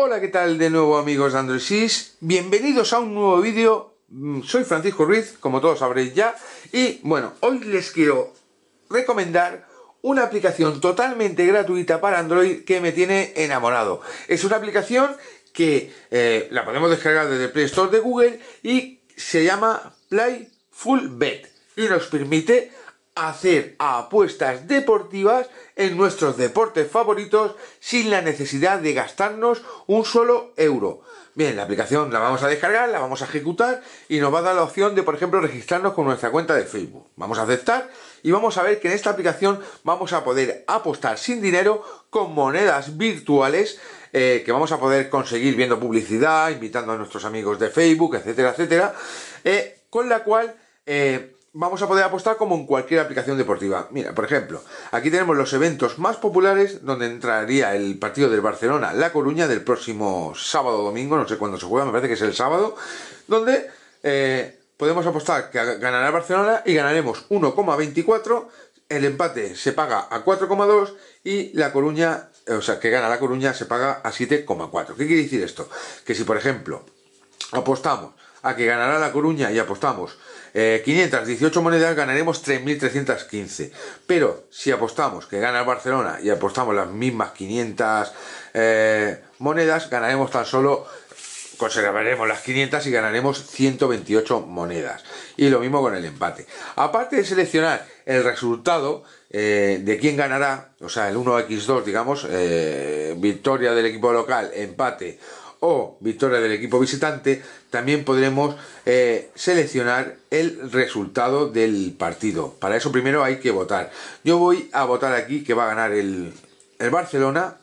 Hola, ¿qué tal de nuevo amigos de Android Bienvenidos a un nuevo vídeo. Mm, soy Francisco Ruiz, como todos sabréis ya. Y bueno, hoy les quiero recomendar una aplicación totalmente gratuita para Android que me tiene enamorado. Es una aplicación que eh, la podemos descargar desde el Play Store de Google y se llama Play Full bed y nos permite hacer apuestas deportivas en nuestros deportes favoritos sin la necesidad de gastarnos un solo euro. Bien, la aplicación la vamos a descargar, la vamos a ejecutar y nos va a dar la opción de, por ejemplo, registrarnos con nuestra cuenta de Facebook. Vamos a aceptar y vamos a ver que en esta aplicación vamos a poder apostar sin dinero con monedas virtuales eh, que vamos a poder conseguir viendo publicidad, invitando a nuestros amigos de Facebook, etcétera, etcétera, eh, con la cual... Eh, vamos a poder apostar como en cualquier aplicación deportiva. Mira, por ejemplo, aquí tenemos los eventos más populares donde entraría el partido del Barcelona La Coruña del próximo sábado domingo, no sé cuándo se juega, me parece que es el sábado, donde eh, podemos apostar que ganará Barcelona y ganaremos 1,24, el empate se paga a 4,2 y La Coruña, eh, o sea, que gana La Coruña se paga a 7,4. ¿Qué quiere decir esto? Que si, por ejemplo, apostamos a que ganará La Coruña y apostamos 518 eh, monedas ganaremos 3.315. Pero si apostamos que gana el Barcelona y apostamos las mismas 500 eh, monedas, ganaremos tan solo, conservaremos las 500 y ganaremos 128 monedas. Y lo mismo con el empate. Aparte de seleccionar el resultado eh, de quién ganará, o sea, el 1x2, digamos, victoria del equipo local, empate o victoria del equipo visitante, también podremos eh, seleccionar el resultado del partido. Para eso primero hay que votar. Yo voy a votar aquí que va a ganar el, Barcelona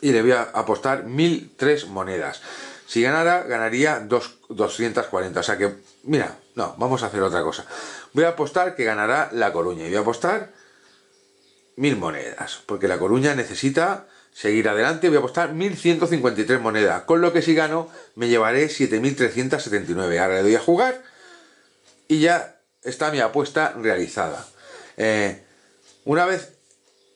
y le voy a apostar 1003 monedas. Si ganara, ganaría 240. O sea que, mira, no, vamos a hacer otra cosa. Voy a apostar que ganará La Coruña y voy a apostar 1000 monedas, porque La Coruña necesita seguir adelante, voy a apostar 1.153 monedas, con lo que si gano me llevaré 7.379. Ahora le doy a jugar y ya está mi apuesta realizada. Eh, una vez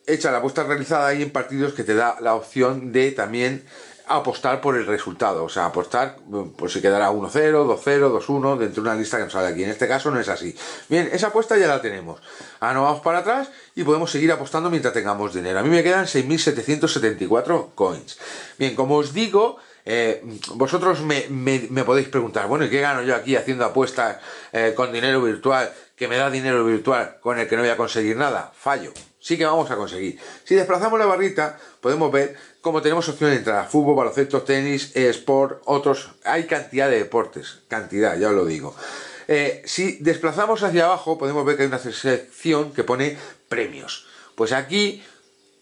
hecha la apuesta realizada hay en partidos que te da la opción de también apostar por el resultado, o sea, apostar mm, por pues si quedará 1-0, 2-0, 2-1, dentro de una lista que nos sale aquí. En este caso no es así. Bien, esa apuesta ya la tenemos. Ahora vamos para atrás y podemos seguir apostando mientras tengamos dinero. A mí me quedan 6.774 coins. Bien, como os digo, eh, vosotros me, podéis preguntar, bueno, ¿y qué gano yo aquí haciendo apuestas eh, con dinero virtual, que me da dinero virtual con el que no voy a conseguir nada? Fallo sí que vamos a conseguir. Si desplazamos la barrita, podemos ver cómo tenemos opciones de entrada. Fútbol, baloncesto, tenis, sport, otros. Hay cantidad de deportes. Cantidad, ya os lo digo. Eh, si desplazamos hacia abajo, podemos ver que hay una sección que pone premios. Pues aquí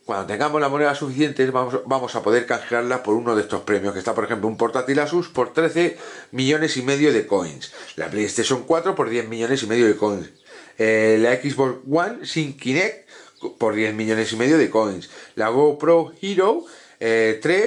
cuando tengamos la moneda suficiente vamos, a poder canjearla por uno de estos premios, que está por ejemplo un portátil Asus por 13 millones y medio de coins, la PlayStation 4 por 10 millones y medio de coins, eh, la Xbox One sin Kinect por 10 millones y medio de coins. La GoPro Hero 3, eh,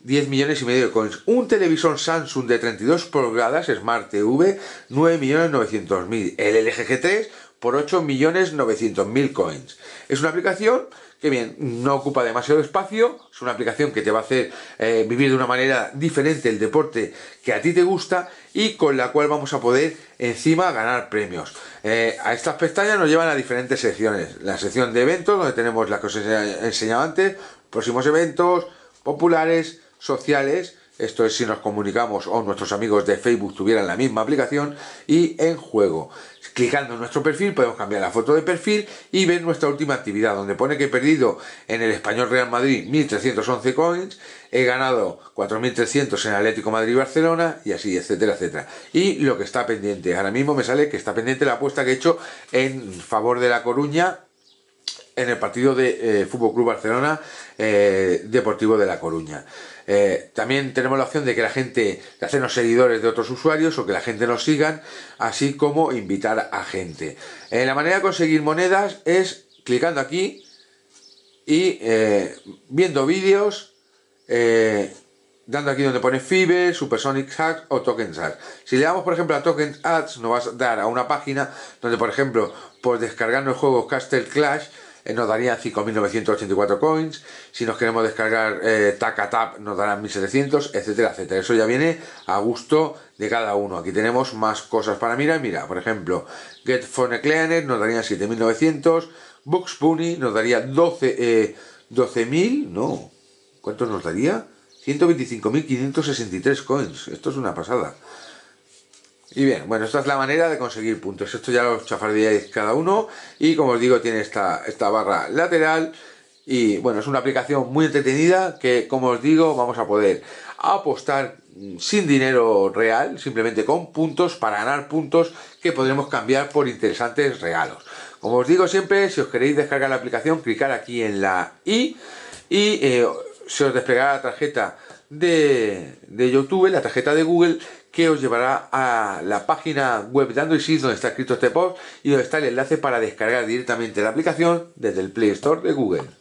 10 millones y medio de coins. Un televisor Samsung de 32 pulgadas, Smart TV, 9.900.000. El LG G3, por 8.900.000 coins. Es una aplicación que bien, no ocupa demasiado espacio, es una aplicación que te va a hacer eh, vivir de una manera diferente el deporte que a ti te gusta y con la cual vamos a poder encima ganar premios. Eh, a estas pestañas nos llevan a diferentes secciones. La sección de eventos, donde tenemos la que os he enseñado antes, próximos eventos, populares, sociales, esto es si nos comunicamos o nuestros amigos de Facebook tuvieran la misma aplicación, y en juego. Clicando en nuestro perfil podemos cambiar la foto de perfil y ver nuestra última actividad, donde pone que he perdido en el Español Real Madrid 1.311 coins, he ganado 4.300 en Atlético Madrid Barcelona y así, etcétera, etcétera. Y lo que está pendiente, ahora mismo me sale que está pendiente la apuesta que he hecho en favor de La Coruña en el partido de eh, Fútbol Club Barcelona eh, Deportivo de La Coruña. Eh, también tenemos la opción de que la gente, de hacernos seguidores de otros usuarios o que la gente nos siga así como invitar a gente. la manera de conseguir monedas es clicando aquí y viendo vídeos dando aquí donde pone FIBE, Supersonic Hack o Token Ads. Si le damos, por ejemplo, a Token Ads, nos va a dar a una página donde, por ejemplo, por pues descargar los juegos Castle Clash, eh, nos daría 5.984 coins. Si nos queremos descargar eh, taca Tap nos darán 1.700, etcétera, etcétera. Eso ya viene a gusto de cada uno. Aquí tenemos más cosas para mirar. Mira, por ejemplo, Get Phone Cleaner nos daría 7.900. Box Bunny nos daría 12.000, eh, no. ¿Cuántos nos daría? 125.563 coins. Esto es una pasada. Y bien, bueno, esta es la manera de conseguir puntos. Esto ya lo chafardeáis cada uno. Y como os digo, tiene esta, esta barra lateral. Y bueno, es una aplicación muy entretenida que, como os digo, vamos a poder apostar sin dinero real, simplemente con puntos para ganar puntos que podremos cambiar por interesantes regalos. Como os digo siempre, si os queréis descargar la aplicación, clicar aquí en la i y eh, se os desplegará la tarjeta de, de YouTube, la tarjeta de Google, que os llevará a la página web de Android donde está escrito este post y donde está el enlace para descargar directamente la aplicación desde el Play Store de Google.